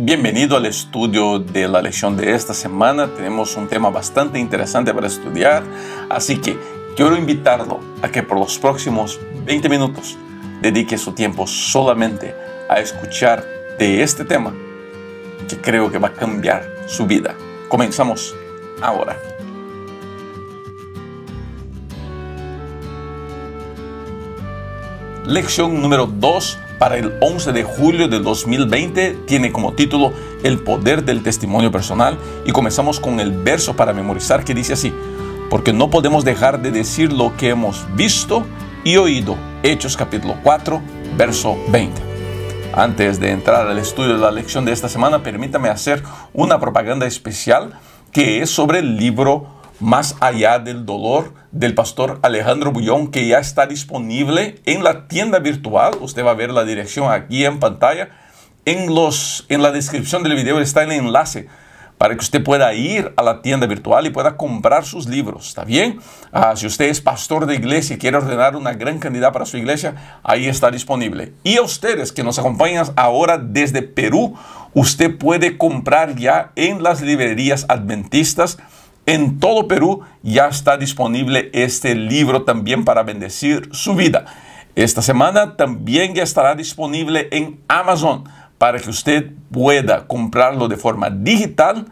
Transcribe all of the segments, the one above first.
Bienvenido al estudio de la lección de esta semana. Tenemos un tema bastante interesante para estudiar, así que quiero invitarlo a que por los próximos 20 minutos dedique su tiempo solamente a escuchar de este tema que creo que va a cambiar su vida. Comenzamos ahora. Lección número 2 para el 11 de julio de 2020 tiene como título El poder del testimonio personal y comenzamos con el verso para memorizar que dice así, porque no podemos dejar de decir lo que hemos visto y oído. Hechos capítulo 4, verso 20. Antes de entrar al estudio de la lección de esta semana, permítame hacer una propaganda especial que es sobre el libro más allá del dolor del pastor Alejandro Bullón, que ya está disponible en la tienda virtual. Usted va a ver la dirección aquí en pantalla. En, los, en la descripción del video está el enlace para que usted pueda ir a la tienda virtual y pueda comprar sus libros, ¿está bien? Ah, si usted es pastor de iglesia y quiere ordenar una gran cantidad para su iglesia, ahí está disponible. Y a ustedes que nos acompañan ahora desde Perú, usted puede comprar ya en las librerías adventistas en todo Perú ya está disponible este libro también para bendecir su vida. Esta semana también ya estará disponible en Amazon para que usted pueda comprarlo de forma digital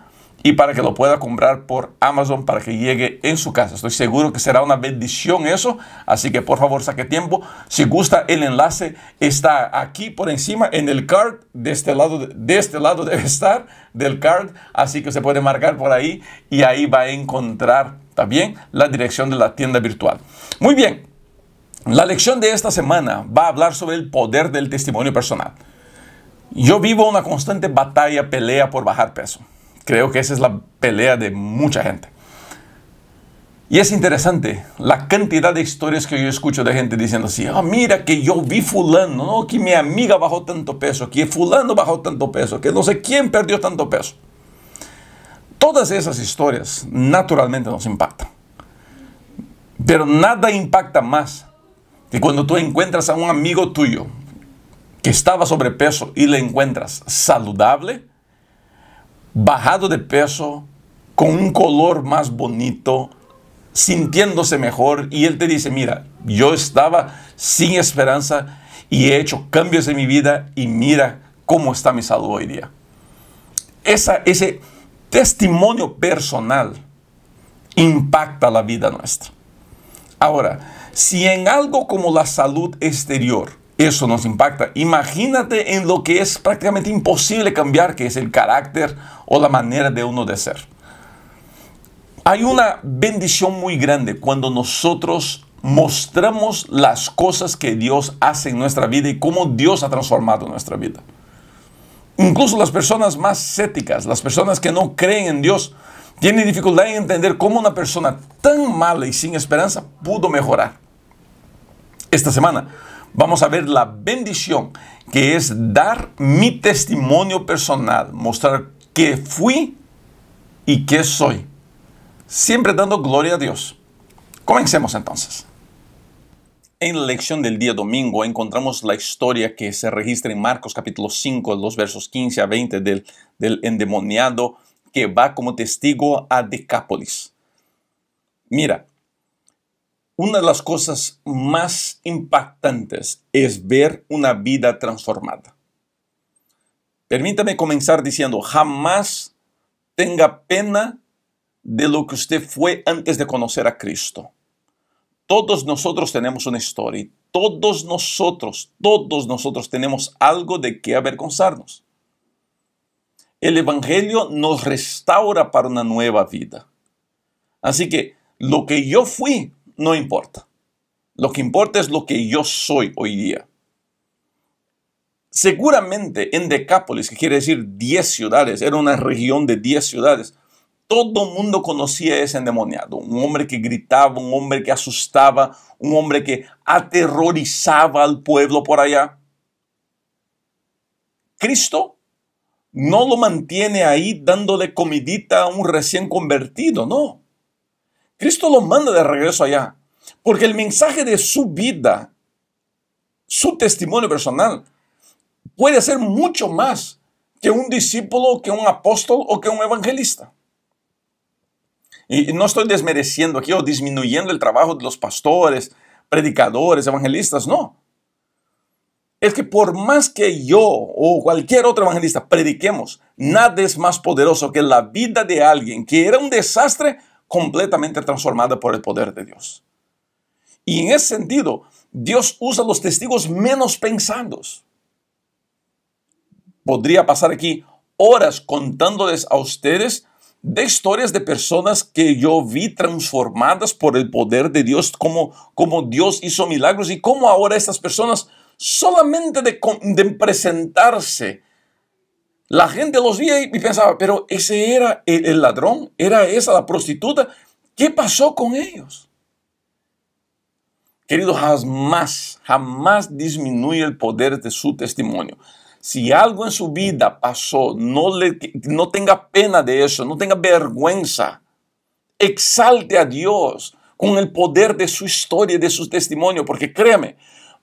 y para que lo pueda comprar por Amazon para que llegue en su casa. Estoy seguro que será una bendición eso, así que por favor saque tiempo. Si gusta el enlace está aquí por encima en el card de este lado de este lado debe estar del card, así que se puede marcar por ahí y ahí va a encontrar también la dirección de la tienda virtual. Muy bien. La lección de esta semana va a hablar sobre el poder del testimonio personal. Yo vivo una constante batalla, pelea por bajar peso. Creo que esa es la pelea de mucha gente. Y es interesante la cantidad de historias que yo escucho de gente diciendo así, ah, mira que yo vi fulano, que mi amiga bajó tanto peso, que fulano bajó tanto peso, que no sé quién perdió tanto peso. Todas esas historias naturalmente nos impactan. Pero nada impacta más que cuando tú encuentras a un amigo tuyo que estaba sobrepeso y le encuentras saludable, bajado de peso, con un color más bonito, sintiéndose mejor y él te dice, mira, yo estaba sin esperanza y he hecho cambios en mi vida y mira cómo está mi salud hoy día. ese testimonio personal impacta la vida nuestra. Ahora, si en algo como la salud exterior eso nos impacta. Imagínate en lo que es prácticamente imposible cambiar, que es el carácter o la manera de uno de ser. Hay una bendición muy grande cuando nosotros mostramos las cosas que Dios hace en nuestra vida y cómo Dios ha transformado nuestra vida. Incluso las personas más céticas, las personas que no creen en Dios, tienen dificultad en entender cómo una persona tan mala y sin esperanza pudo mejorar. Esta semana vamos a ver la bendición que es dar mi testimonio personal, mostrar que fui y que soy, siempre dando gloria a Dios. Comencemos entonces. En la lección del día domingo encontramos la historia que se registra en Marcos capítulo 5, los versos 15 a 20 del, del endemoniado que va como testigo a Decápolis. Mira, una de las cosas más impactantes es ver una vida transformada. Permítame comenzar diciendo, jamás tenga pena de lo que usted fue antes de conocer a Cristo. Todos nosotros tenemos una historia, todos nosotros, todos nosotros tenemos algo de qué avergonzarnos. El Evangelio nos restaura para una nueva vida. Así que lo que yo fui no importa. Lo que importa es lo que yo soy hoy día. Seguramente en Decápolis, que quiere decir 10 ciudades, era una región de 10 ciudades, todo el mundo conocía a ese endemoniado, un hombre que gritaba, un hombre que asustaba, un hombre que aterrorizaba al pueblo por allá. Cristo no lo mantiene ahí dándole comidita a un recién convertido, no. Cristo lo manda de regreso allá, porque el mensaje de su vida, su testimonio personal, puede ser mucho más que un discípulo, que un apóstol o que un evangelista. Y no estoy desmereciendo aquí o disminuyendo el trabajo de los pastores, predicadores, evangelistas, no. Es que por más que yo o cualquier otro evangelista prediquemos, nada es más poderoso que la vida de alguien que era un desastre completamente transformada por el poder de Dios. Y en ese sentido, Dios usa los testigos menos pensados. Podría pasar aquí horas contándoles a ustedes de historias de personas que yo vi transformadas por el poder de Dios, como, Dios hizo milagros y cómo ahora estas personas solamente de, de presentarse la gente los veía y pensaba, pero ese era el, ladrón, era esa la prostituta. ¿Qué pasó con ellos? Querido, jamás, jamás disminuye el poder de su testimonio. Si algo en su vida pasó, no, le, no tenga pena de eso, no tenga vergüenza. Exalte a Dios con el poder de su historia, de su testimonio, porque créame,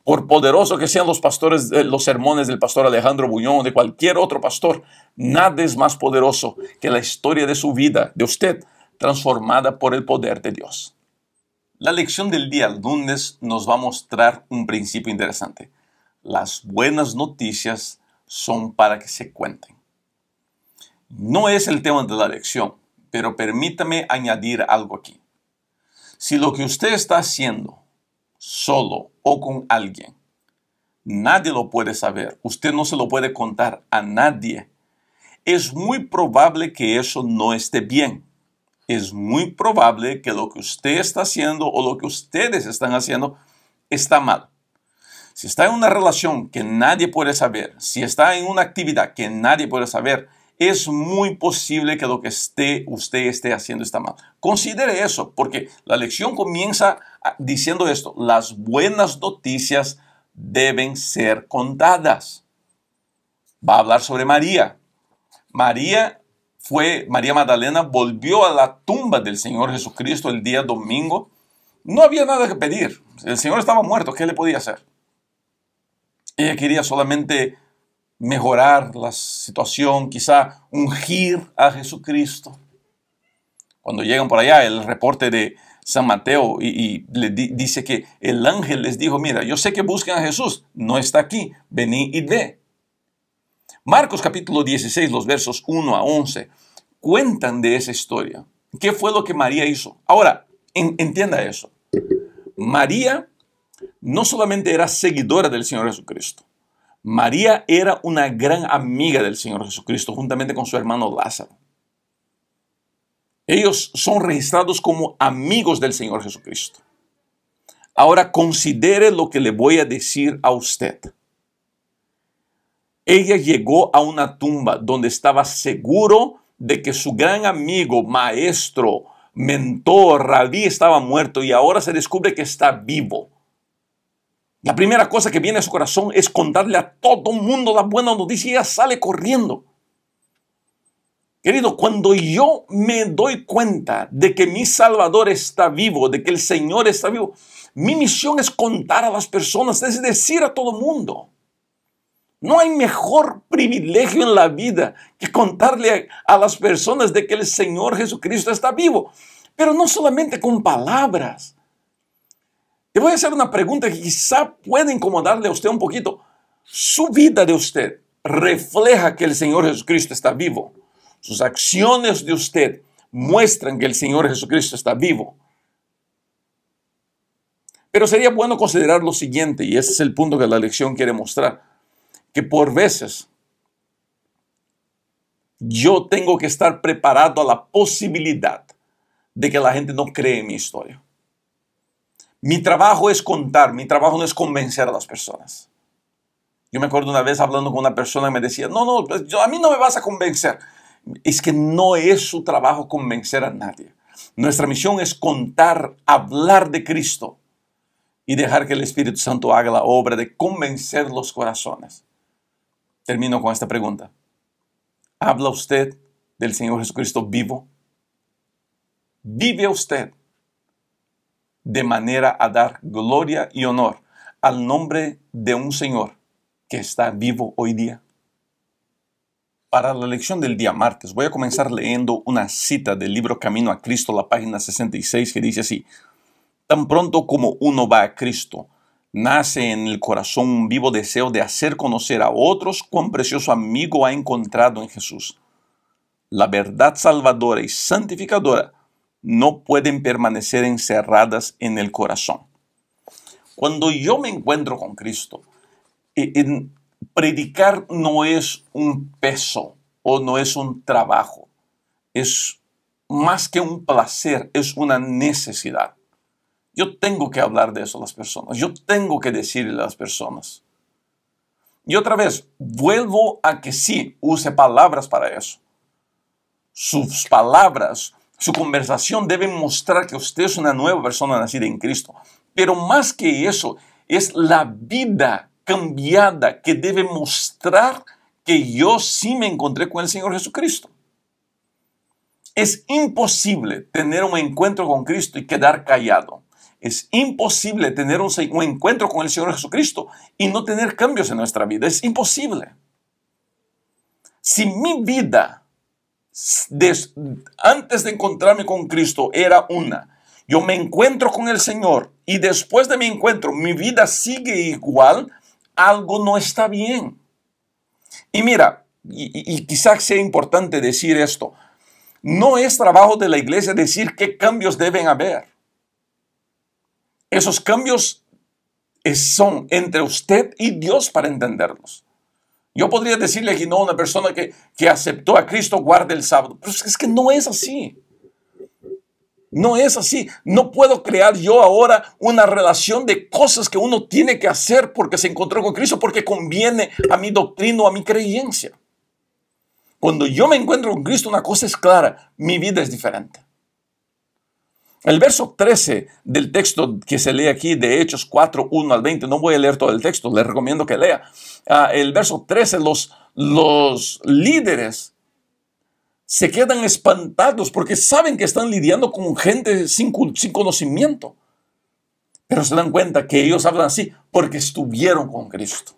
por poderoso que sean los pastores, los sermones del pastor Alejandro Buñón o de cualquier otro pastor, nada es más poderoso que la historia de su vida, de usted, transformada por el poder de Dios. La lección del día lunes nos va a mostrar un principio interesante. Las buenas noticias son para que se cuenten. No es el tema de la lección, pero permítame añadir algo aquí. Si lo que usted está haciendo solo o con alguien. Nadie lo puede saber. Usted no se lo puede contar a nadie. Es muy probable que eso no esté bien. Es muy probable que lo que usted está haciendo o lo que ustedes están haciendo está mal. Si está en una relación que nadie puede saber, si está en una actividad que nadie puede saber, es muy posible que lo que esté, usted esté haciendo está mal. Considere eso, porque la lección comienza ah, diciendo esto, las buenas noticias deben ser contadas. Va a hablar sobre María. María fue, María Magdalena volvió a la tumba del Señor Jesucristo el día domingo. No había nada que pedir. El Señor estaba muerto, ¿qué le podía hacer? Ella quería solamente mejorar la situación, quizá ungir a Jesucristo. Cuando llegan por allá, el reporte de San Mateo y, le dice que el ángel les dijo, mira, yo sé que buscan a Jesús, no está aquí, vení y ve. Marcos capítulo 16, los versos 1 a 11, cuentan de esa historia. ¿Qué fue lo que María hizo? Ahora, entienda eso. María no solamente era seguidora del Señor Jesucristo, María era una gran amiga del Señor Jesucristo juntamente con su hermano Lázaro. Ellos son registrados como amigos del Señor Jesucristo. Ahora considere lo que le voy a decir a usted. Ella llegó a una tumba donde estaba seguro de que su gran amigo, maestro, mentor, rabí estaba muerto y ahora se descubre que está vivo. La primera cosa que viene a su corazón es contarle a todo el mundo la buena noticia y ella sale corriendo. Querido, cuando yo me doy cuenta de que mi Salvador está vivo, de que el Señor está vivo, mi misión es contar a las personas, es decir, a todo el mundo. No hay mejor privilegio en la vida que contarle a las personas de que el Señor Jesucristo está vivo. Pero no solamente con palabras, te voy a hacer una pregunta que quizá puede incomodarle a usted un poquito. Su vida de usted refleja que el Señor Jesucristo está vivo. Sus acciones de usted muestran que el Señor Jesucristo está vivo. Pero sería bueno considerar lo siguiente, y ese es el punto que la lección quiere mostrar, que por veces yo tengo que estar preparado a la posibilidad de que la gente no cree en mi historia. Mi trabajo es contar, mi trabajo no es convencer a las personas. Yo me acuerdo una vez hablando con una persona que me decía, no, no, pues, a mí no me vas a convencer. Es que no es su trabajo convencer a nadie. Nuestra misión es contar, hablar de Cristo y dejar que el Espíritu Santo haga la obra de convencer los corazones. Termino con esta pregunta. ¿Habla usted del Señor Jesucristo vivo? ¿Vive usted de manera a dar gloria y honor al nombre de un Señor que está vivo hoy día. Para la lección del día martes voy a comenzar leyendo una cita del libro Camino a Cristo, la página 66, que dice así, tan pronto como uno va a Cristo, nace en el corazón un vivo deseo de hacer conocer a otros cuán precioso amigo ha encontrado en Jesús. La verdad salvadora y santificadora no pueden permanecer encerradas en el corazón. Cuando yo me encuentro con Cristo, e-, en predicar no es un peso o no es un trabajo, es más que un placer, es una necesidad. Yo tengo que hablar de eso a las personas, yo tengo que decirle a las personas. Y otra vez, vuelvo a que sí, use palabras para eso. Sus palabras su conversación debe mostrar que usted es una nueva persona nacida en Cristo. Pero más que eso, es la vida cambiada que debe mostrar que yo sí me encontré con el Señor Jesucristo. Es imposible tener un encuentro con Cristo y quedar callado. Es imposible tener un, encuentro con el Señor Jesucristo y no tener cambios en nuestra vida. Es imposible. Si mi vida antes de encontrarme con Cristo era una. Yo me encuentro con el Señor y después de mi encuentro mi vida sigue igual, algo no está bien. Y mira, y, y quizás sea importante decir esto, no es trabajo de la iglesia decir qué cambios deben haber. Esos cambios son entre usted y Dios para entenderlos. Yo podría decirle que no una persona que, que aceptó a Cristo guarda el sábado. Pero es que no es así. No es así. No puedo crear yo ahora una relación de cosas que uno tiene que hacer porque se encontró con Cristo, porque conviene a mi doctrina o a mi creencia. Cuando yo me encuentro con Cristo, una cosa es clara, mi vida es diferente. El verso 13 del texto que se lee aquí de Hechos 4, 1 al 20, no voy a leer todo el texto, le recomiendo que lea. Ah, el verso 13, los, los líderes se quedan espantados porque saben que están lidiando con gente sin, conocimiento. Pero se dan cuenta que ellos hablan así porque estuvieron con Cristo.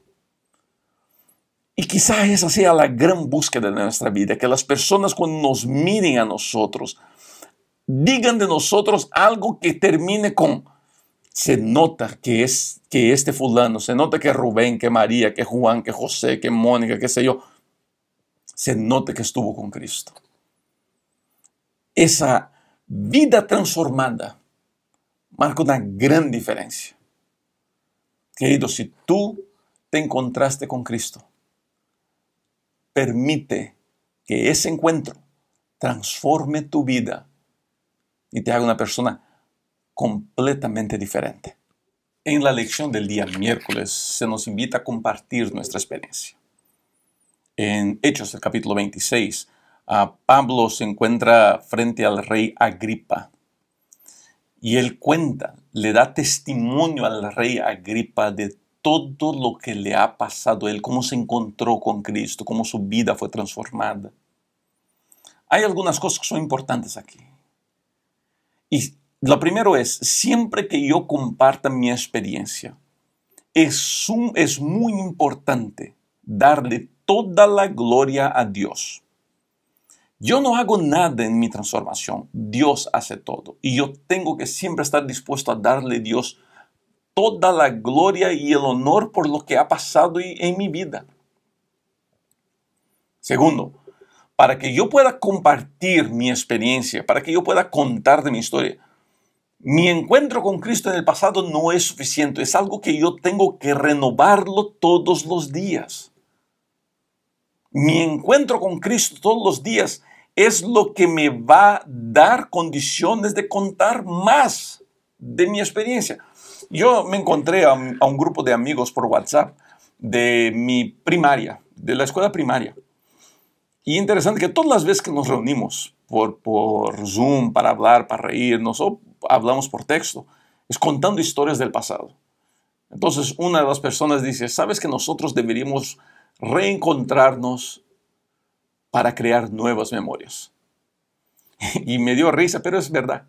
Y quizá esa sea la gran búsqueda de nuestra vida, que las personas cuando nos miren a nosotros, digan de nosotros algo que termine con se nota que es que este fulano, se nota que Rubén, que María, que Juan, que José, que Mónica, que sé yo, se nota que estuvo con Cristo. Esa vida transformada marca una gran diferencia. Querido, si tú te encontraste con Cristo, permite que ese encuentro transforme tu vida y te haga una persona completamente diferente. En la lección del día miércoles se nos invita a compartir nuestra experiencia. En Hechos, el capítulo 26, ah, Pablo se encuentra frente al rey Agripa y él cuenta, le da testimonio al rey Agripa de todo lo que le ha pasado a él, cómo se encontró con Cristo, cómo su vida fue transformada. Hay algunas cosas que son importantes aquí. Y lo primero es, siempre que yo comparta mi experiencia, es, es muy importante darle toda la gloria a Dios. Yo no hago nada en mi transformación, Dios hace todo. Y yo tengo que siempre estar dispuesto a darle a Dios toda la gloria y el honor por lo que ha pasado en mi vida. Segundo, para que yo pueda compartir mi experiencia, para que yo pueda contar de mi historia. Mi encuentro con Cristo en el pasado no es suficiente, es algo que yo tengo que renovarlo todos los días. Mi encuentro con Cristo todos los días es lo que me va a dar condiciones de contar más de mi experiencia. Yo me encontré a un, grupo de amigos por WhatsApp de mi primaria, de la escuela primaria. Y interesante que todas las veces que nos reunimos por, por Zoom, para hablar, para reírnos, o hablamos por texto, es contando historias del pasado. Entonces una de las personas dice, ¿sabes que nosotros deberíamos reencontrarnos para crear nuevas memorias? Y me dio risa, pero es verdad.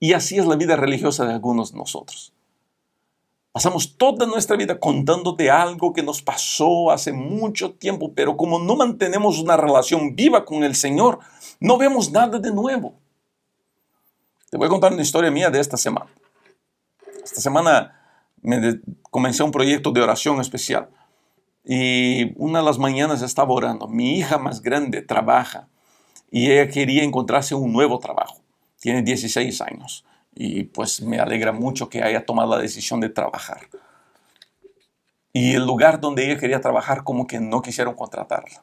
Y así es la vida religiosa de algunos de nosotros. Pasamos toda nuestra vida contándote algo que nos pasó hace mucho tiempo, pero como no mantenemos una relación viva con el Señor, no vemos nada de nuevo. Te voy a contar una historia mía de esta semana. Esta semana me comencé un proyecto de oración especial y una de las mañanas estaba orando. Mi hija más grande trabaja y ella quería encontrarse un nuevo trabajo. Tiene 16 años y pues me alegra mucho que haya tomado la decisión de trabajar. Y el lugar donde ella quería trabajar como que no quisieron contratarla.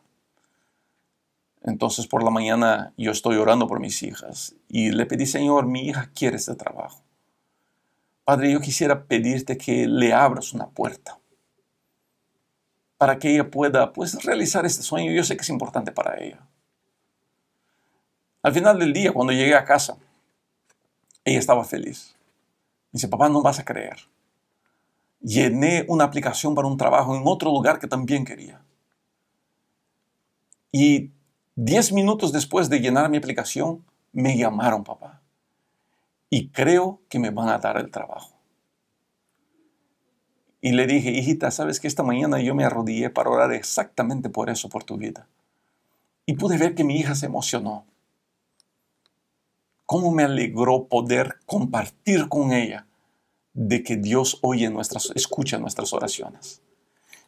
Entonces por la mañana yo estoy orando por mis hijas y le pedí, Señor, mi hija quiere este trabajo. Padre, yo quisiera pedirte que le abras una puerta para que ella pueda pues realizar este sueño. Yo sé que es importante para ella. Al final del día, cuando llegué a casa, ella estaba feliz. Dice, papá, no vas a creer. Llené una aplicación para un trabajo en otro lugar que también quería. Y diez minutos después de llenar mi aplicación, me llamaron, papá. Y creo que me van a dar el trabajo. Y le dije, hijita, sabes que esta mañana yo me arrodillé para orar exactamente por eso, por tu vida. Y pude ver que mi hija se emocionó cómo me alegró poder compartir con ella de que Dios oye nuestras, escucha nuestras oraciones.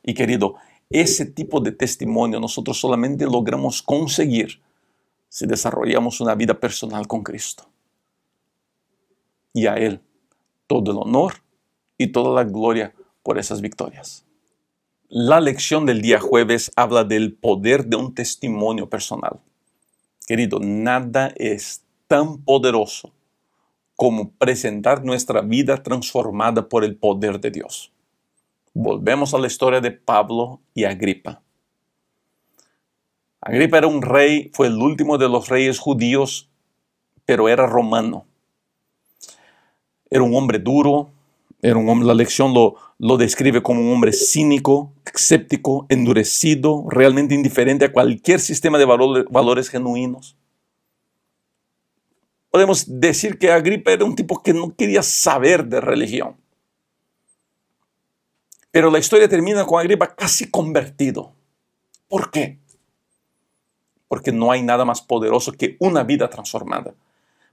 Y querido, ese tipo de testimonio nosotros solamente logramos conseguir si desarrollamos una vida personal con Cristo. Y a Él todo el honor y toda la gloria por esas victorias. La lección del día jueves habla del poder de un testimonio personal. Querido, nada es tan poderoso como presentar nuestra vida transformada por el poder de Dios. Volvemos a la historia de Pablo y Agripa. Agripa era un rey, fue el último de los reyes judíos, pero era romano. Era un hombre duro, era un hombre, la lección lo, describe como un hombre cínico, escéptico, endurecido, realmente indiferente a cualquier sistema de valores genuinos podemos decir que Agripa era un tipo que no quería saber de religión. Pero la historia termina con Agripa casi convertido. ¿Por qué? Porque no hay nada más poderoso que una vida transformada.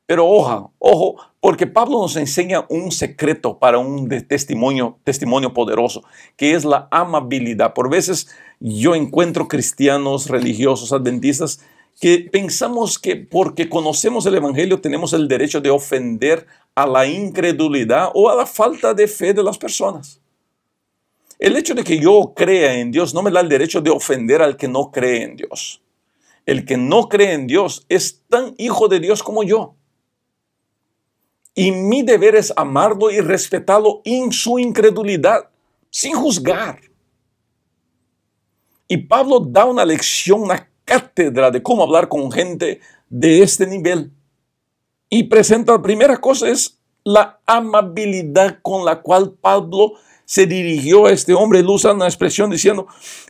Pero ojo, ojo, porque Pablo nos enseña un secreto para un testimonio, testimonio poderoso, que es la amabilidad. Por veces yo encuentro cristianos, religiosos, adventistas que pensamos que porque conocemos el Evangelio tenemos el derecho de ofender a la incredulidad o a la falta de fe de las personas. El hecho de que yo crea en Dios no me da el derecho de ofender al que no cree en Dios. El que no cree en Dios es tan hijo de Dios como yo. Y mi deber es amarlo y respetarlo en su incredulidad, sin juzgar. Y Pablo da una lección a cátedra de cómo hablar con gente de este nivel. Y presenta la primera cosa es la amabilidad con la cual Pablo se dirigió a este hombre. Él usa una expresión diciendo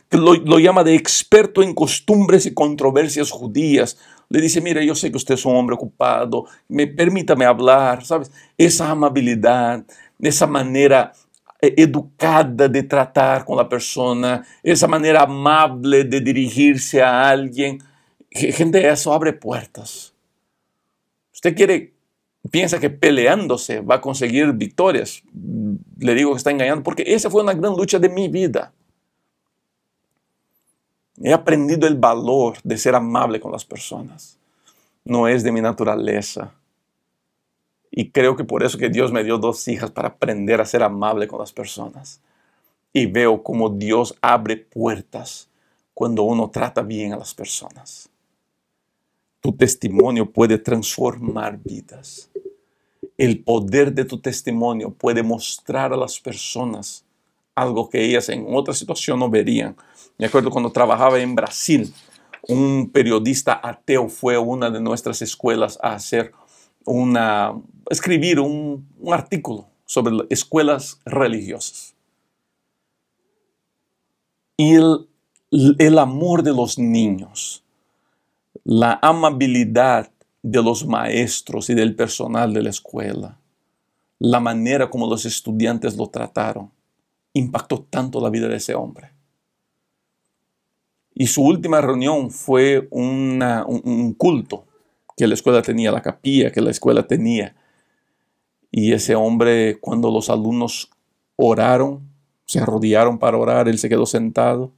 que lo, llama de experto en costumbres y controversias judías. Le dice, mira, yo sé que usted es un hombre ocupado, me, permítame hablar, ¿sabes? Esa amabilidad, esa manera educada de tratar con la persona, esa manera amable de dirigirse a alguien. Gente, eso abre puertas. Usted quiere, piensa que peleándose va a conseguir victorias. Le digo que está engañando porque esa fue una gran lucha de mi vida. He aprendido el valor de ser amable con las personas. No es de mi naturaleza. Y creo que por eso que Dios me dio dos hijas para aprender a ser amable con las personas. Y veo cómo Dios abre puertas cuando uno trata bien a las personas. Tu testimonio puede transformar vidas. El poder de tu testimonio puede mostrar a las personas algo que ellas en otra situación no verían. Me acuerdo cuando trabajaba en Brasil, un periodista ateo fue a una de nuestras escuelas a hacer una, escribir un, artículo sobre escuelas religiosas. Y el, amor de los niños, la amabilidad de los maestros y del personal de la escuela, la manera como los estudiantes lo trataron, impactó tanto la vida de ese hombre. Y su última reunión fue un culto que la escuela tenía, la capilla que la escuela tenía y ese hombre, cuando los alumnos oraron, se arrodillaron para orar, él se quedó sentado.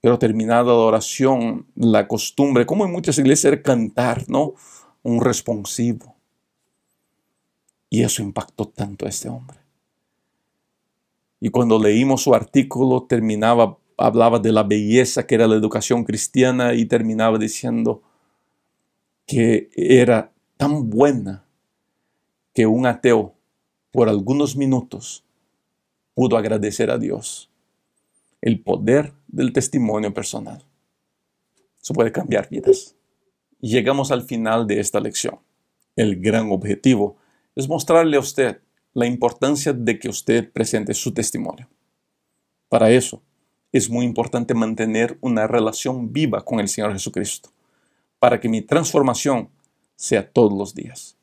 Pero terminada la oración, la costumbre, como en muchas iglesias, era cantar, ¿no? Un responsivo. Y eso impactó tanto a este hombre. Y cuando leímos su artículo, terminaba, hablaba de la belleza que era la educación cristiana y terminaba diciendo que era tan buena que un ateo por algunos minutos pudo agradecer a Dios el poder del testimonio personal. Eso puede cambiar vidas. llegamos al final de esta lección. El gran objetivo es mostrarle a usted la importancia de que usted presente su testimonio. Para eso, es muy importante mantener una relación viva con el Señor Jesucristo, para que mi transformación sea todos los días.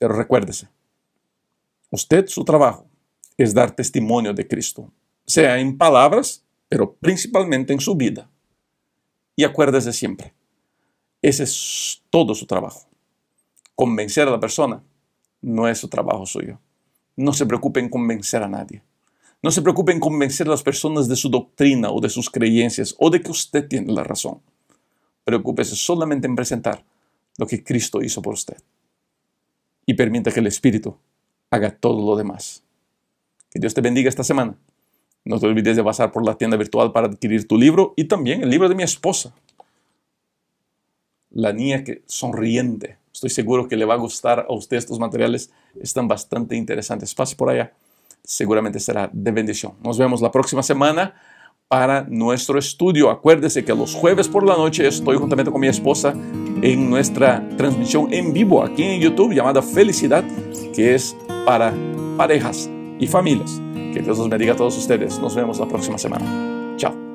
Pero recuérdese, usted su trabajo es dar testimonio de Cristo, sea en palabras, pero principalmente en su vida. Y acuérdese siempre, ese es todo su trabajo. Convencer a la persona no es su trabajo suyo. No se preocupe en convencer a nadie. No se preocupe en convencer a las personas de su doctrina o de sus creencias o de que usted tiene la razón. Preocúpese solamente en presentar lo que Cristo hizo por usted y permita que el Espíritu haga todo lo demás. Que Dios te bendiga esta semana. No te olvides de pasar por la tienda virtual para adquirir tu libro y también el libro de mi esposa. La niña que sonriente. Estoy seguro que le va a gustar a usted estos materiales. Están bastante interesantes. Pase por allá. Seguramente será de bendición. Nos vemos la próxima semana para nuestro estudio. Acuérdese que los jueves por la noche estoy juntamente con mi esposa en nuestra transmisión en vivo aquí en YouTube llamada Felicidad, que es para parejas y familias. Que Dios los bendiga a todos ustedes. Nos vemos la próxima semana. Chao.